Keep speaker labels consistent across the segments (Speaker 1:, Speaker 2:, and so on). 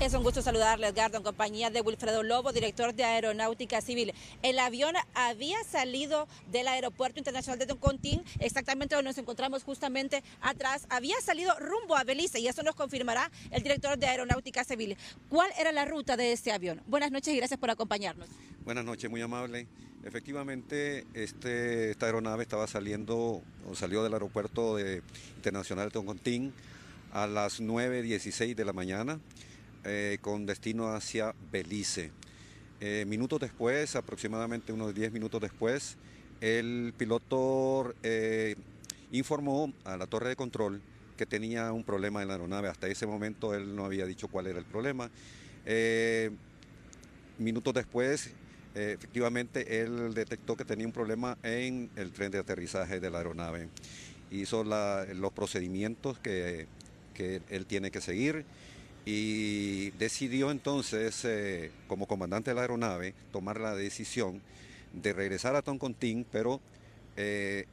Speaker 1: Es un gusto saludarle, Edgardo, en compañía de Wilfredo Lobo, director de Aeronáutica Civil. El avión había salido del Aeropuerto Internacional de Toncontín, exactamente donde nos encontramos justamente atrás. Había salido rumbo a Belice y eso nos confirmará el director de Aeronáutica Civil. ¿Cuál era la ruta de este avión? Buenas noches y gracias por acompañarnos.
Speaker 2: Buenas noches, muy amable. Efectivamente, este, esta aeronave estaba saliendo o salió del Aeropuerto Internacional de Toncontín a las 9.16 de la mañana. Eh, con destino hacia Belice. Eh, minutos después, aproximadamente unos 10 minutos después, el piloto eh, informó a la torre de control que tenía un problema en la aeronave. Hasta ese momento él no había dicho cuál era el problema. minutos después, efectivamente, él detectó que tenía un problema en el tren de aterrizaje de la aeronave. Hizo los procedimientos que, que él tiene que seguir y decidió entonces, eh, como comandante de la aeronave, tomar la decisión de regresar a Toncontín, pero eh,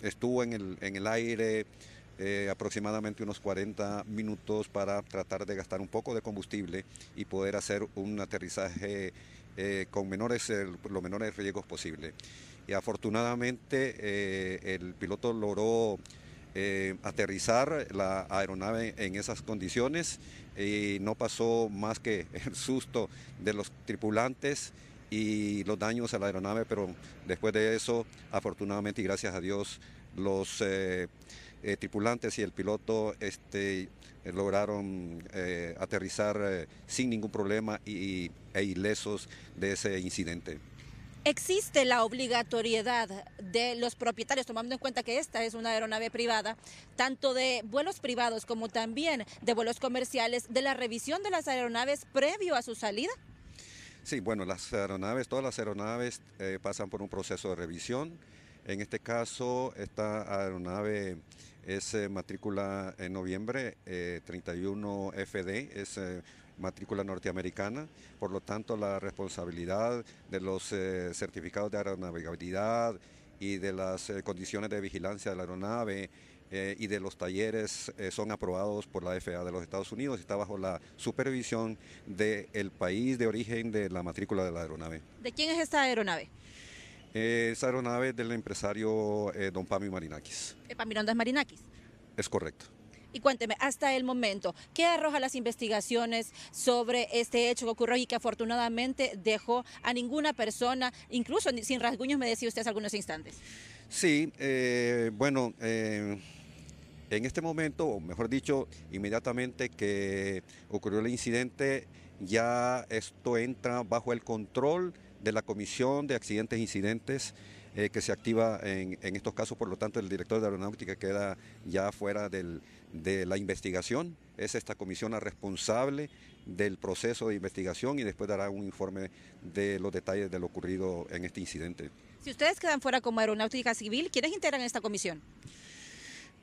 Speaker 2: estuvo en el, en el aire eh, aproximadamente unos 40 minutos para tratar de gastar un poco de combustible y poder hacer un aterrizaje con menores, los menores riesgos posible. Y afortunadamente el piloto logró eh, aterrizar la aeronave en esas condiciones y no pasó más que el susto de los tripulantes y los daños a la aeronave, pero después de eso, afortunadamente y gracias a Dios, los eh, eh, tripulantes y el piloto este, lograron aterrizar sin ningún problema e ilesos de ese incidente.
Speaker 1: Existe la obligatoriedad de los propietarios, tomando en cuenta que esta es una aeronave privada, tanto de vuelos privados como también de vuelos comerciales, de la revisión de las aeronaves previo a su salida?
Speaker 2: Sí, bueno, las aeronaves, todas las aeronaves eh, pasan por un proceso de revisión. En este caso, esta aeronave es eh, matrícula en noviembre, 31 eh, FD, es matrícula norteamericana, por lo tanto la responsabilidad de los certificados de aeronavegabilidad, y de las eh, condiciones de vigilancia de la aeronave eh, y de los talleres eh, son aprobados por la FAA de los Estados Unidos y está bajo la supervisión del país de origen de la matrícula de la aeronave.
Speaker 1: ¿De quién es esta aeronave?
Speaker 2: esa aeronave es del empresario don Pami Marinakis.
Speaker 1: es Marinakis? Es correcto. Y cuénteme, hasta el momento, ¿qué arroja las investigaciones sobre este hecho que ocurrió y que afortunadamente dejó a ninguna persona, incluso sin rasguños, me decía usted algunos instantes?
Speaker 2: Sí, eh, bueno, eh, en este momento, o mejor dicho, inmediatamente que ocurrió el incidente, ya esto entra bajo el control de la Comisión de Accidentes e Incidentes eh, que se activa en, estos casos, por lo tanto el director de aeronáutica queda ya fuera de la investigación, es esta comisión la responsable del proceso de investigación y después dará un informe de los detalles de lo ocurrido en este incidente.
Speaker 1: Si ustedes quedan fuera como aeronáutica civil, ¿quiénes integran esta comisión?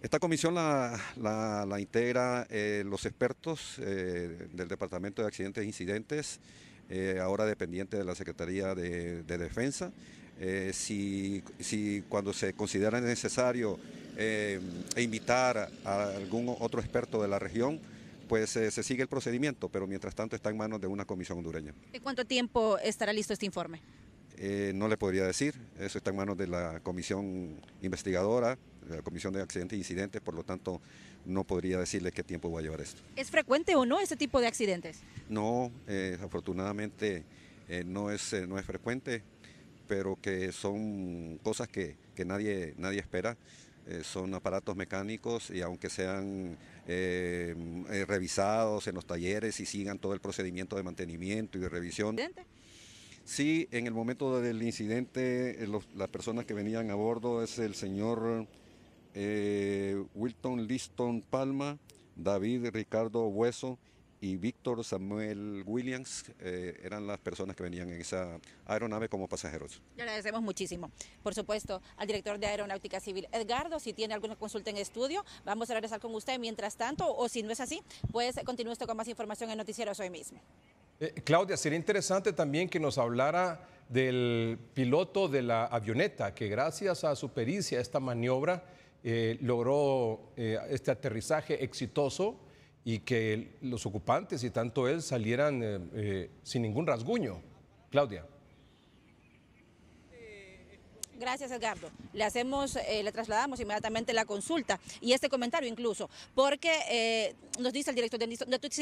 Speaker 2: Esta comisión la, integra eh, los expertos eh, del Departamento de Accidentes e Incidentes, ahora dependiente de la Secretaría de Defensa, eh, si, si, cuando se considera necesario eh, invitar a algún otro experto de la región, pues eh, se sigue el procedimiento, pero mientras tanto está en manos de una comisión hondureña.
Speaker 1: ¿En cuánto tiempo estará listo este informe?
Speaker 2: no le podría decir, eso está en manos de la comisión investigadora, de la comisión de accidentes e incidentes, por lo tanto no podría decirle qué tiempo va a llevar esto.
Speaker 1: ¿Es frecuente o no ese tipo de accidentes?
Speaker 2: No, afortunadamente no, es, no es frecuente, pero que son cosas que, nadie, nadie espera. Eh, son aparatos mecánicos y aunque sean eh, eh, revisados en los talleres y sigan todo el procedimiento de mantenimiento y de revisión. Sí, en el momento del incidente, las personas que venían a bordo es el señor Wilton Liston Palma, David Ricardo Hueso y Víctor Samuel Williams eh, eran las personas que venían en esa aeronave como pasajeros.
Speaker 1: Le agradecemos muchísimo, por supuesto, al director de Aeronáutica Civil, Edgardo, si tiene alguna consulta en estudio, vamos a regresar con usted mientras tanto, o si no es así, pues continúe usted con más información en Noticieros hoy mismo.
Speaker 3: Eh, Claudia, sería interesante también que nos hablara del piloto de la avioneta, que gracias a su pericia, esta maniobra, eh, logró este aterrizaje exitoso y que los ocupantes y tanto él salieran eh, eh, sin ningún rasguño. Claudia.
Speaker 1: Gracias, Edgardo. Le hacemos, eh, le trasladamos inmediatamente la consulta y este comentario incluso, porque nos dice el director del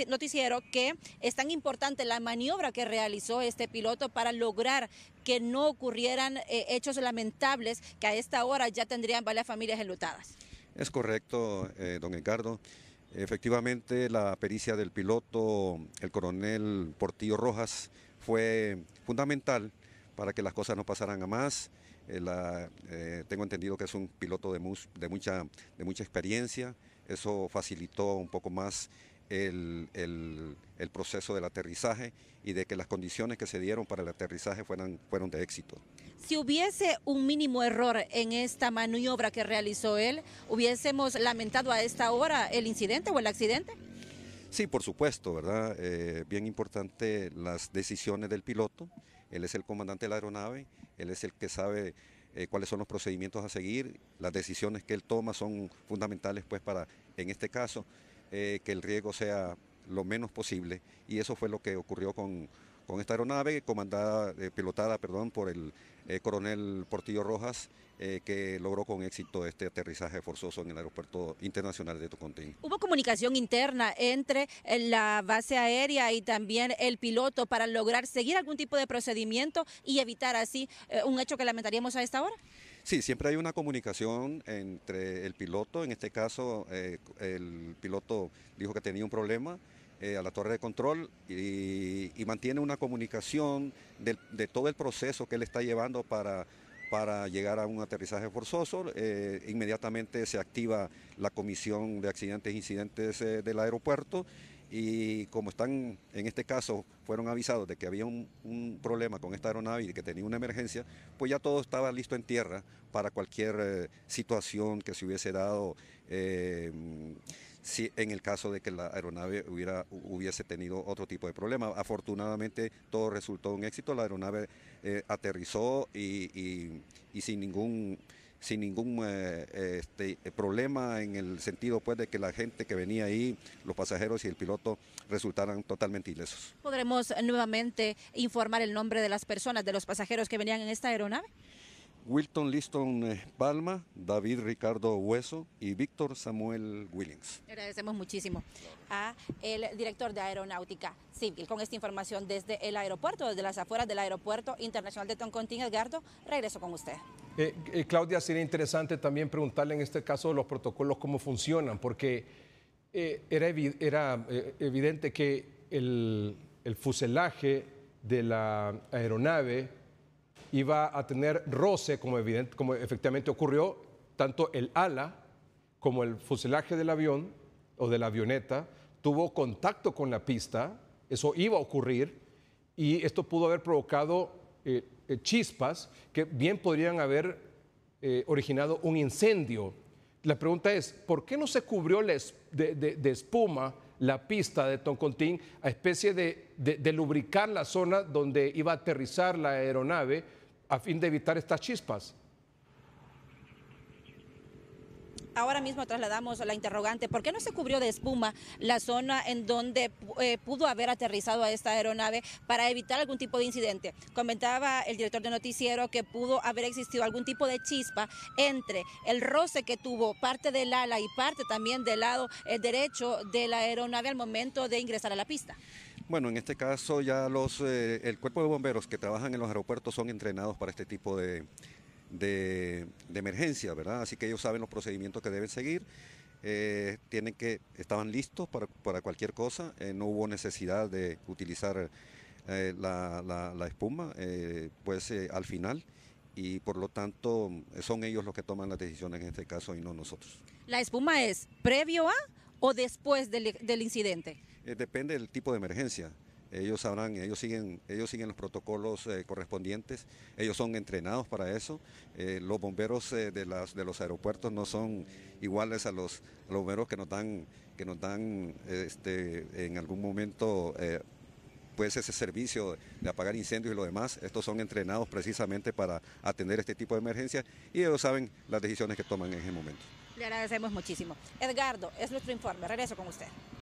Speaker 1: noticiero que es tan importante la maniobra que realizó este piloto para lograr que no ocurrieran hechos lamentables que a esta hora ya tendrían varias familias enlutadas.
Speaker 2: Es correcto, don Edgardo. Efectivamente, la pericia del piloto, el coronel Portillo Rojas, fue fundamental para que las cosas no pasaran a más. Eh, eh, tengo entendido que es un piloto de, de, mucha, de mucha experiencia. Eso facilitó un poco más el, proceso del aterrizaje y de que las condiciones que se dieron para el aterrizaje fueran, fueron de éxito.
Speaker 1: Si hubiese un mínimo error en esta maniobra que realizó él, ¿hubiésemos lamentado a esta hora el incidente o el accidente?
Speaker 2: Sí, por supuesto, ¿verdad? Eh, bien importante las decisiones del piloto. Él es el comandante de la aeronave, él es el que sabe eh, cuáles son los procedimientos a seguir. Las decisiones que él toma son fundamentales, pues, para, en este caso, eh, que el riesgo sea lo menos posible. Y eso fue lo que ocurrió con, esta aeronave comandada, eh, pilotada perdón, por el eh, coronel Portillo Rojas, que logró con éxito este aterrizaje forzoso en el aeropuerto internacional de Tocontín.
Speaker 1: Hubo comunicación interna entre la base aérea y también el piloto para lograr seguir algún tipo de procedimiento y evitar así un hecho que lamentaríamos a esta hora.
Speaker 2: Sí, siempre hay una comunicación entre el piloto, en este caso eh, el piloto dijo que tenía un problema eh, a la torre de control y, mantiene una comunicación de, todo el proceso que él está llevando para, llegar a un aterrizaje forzoso. Eh, inmediatamente se activa la comisión de accidentes e incidentes del aeropuerto y como están, en este caso, fueron avisados de que había un, problema con esta aeronave y que tenía una emergencia, pues ya todo estaba listo en tierra para cualquier eh, situación que se hubiese dado em, si, en el caso de que la aeronave hubiera, hubiese tenido otro tipo de problema. Afortunadamente todo resultó un éxito, la aeronave eh, aterrizó y, y sin ningún sin ningún eh, este, problema en el sentido pues de que la gente que venía ahí, los pasajeros y el piloto resultaran totalmente ilesos.
Speaker 1: ¿Podremos nuevamente informar el nombre de las personas, de los pasajeros que venían en esta aeronave?
Speaker 2: Wilton Liston eh, Palma, David Ricardo Hueso y Víctor Samuel Willings.
Speaker 1: Agradecemos muchísimo a el director de Aeronáutica Civil con esta información desde el aeropuerto, desde las afueras del Aeropuerto Internacional de Toncontín. Edgardo, regreso con usted.
Speaker 3: Eh, eh, Claudia, sería interesante también preguntarle en este caso los protocolos cómo funcionan, porque era, evidente que el fuselaje de la aeronave iba a tener roce, como, como efectivamente ocurrió, tanto el ala como el fuselaje del avión o de la avioneta tuvo contacto con la pista, eso iba a ocurrir, y esto pudo haber provocado eh, eh, chispas que bien podrían haber eh, originado un incendio. La pregunta es, ¿por qué no se cubrió de, espuma la pista de Toncontín a especie de lubricar la zona donde iba a aterrizar la aeronave? a fin de evitar estas chispas?
Speaker 1: Ahora mismo trasladamos la interrogante, ¿por qué no se cubrió de espuma la zona en donde eh, pudo haber aterrizado a esta aeronave para evitar algún tipo de incidente? Comentaba el director de noticiero que pudo haber existido algún tipo de chispa entre el roce que tuvo parte del ala y parte también del lado eh, derecho de la aeronave al momento de ingresar a la pista.
Speaker 2: Bueno, en este caso ya los, eh, el cuerpo de bomberos que trabajan en los aeropuertos son entrenados para este tipo de, de, emergencia, ¿verdad? Así que ellos saben los procedimientos que deben seguir. Eh, tienen que, estaban listos para, cualquier cosa, eh, no hubo necesidad de utilizar la, la, espuma, pues al final y por lo tanto son ellos los que toman las decisiones en este caso y no nosotros.
Speaker 1: La espuma es previo a o después del, incidente?
Speaker 2: Eh, depende del tipo de emergencia. Ellos sabrán, ellos siguen, ellos siguen los protocolos eh, correspondientes, ellos son entrenados para eso. Eh, los bomberos de, las, de los aeropuertos no son iguales a los, bomberos que nos dan, que nos dan este, en algún momento pues ese servicio de apagar incendios y lo demás, estos son entrenados precisamente para atender este tipo de emergencia. y ellos saben las decisiones que toman en ese momento.
Speaker 1: Le agradecemos muchísimo. Edgardo, es nuestro informe. Regreso con usted.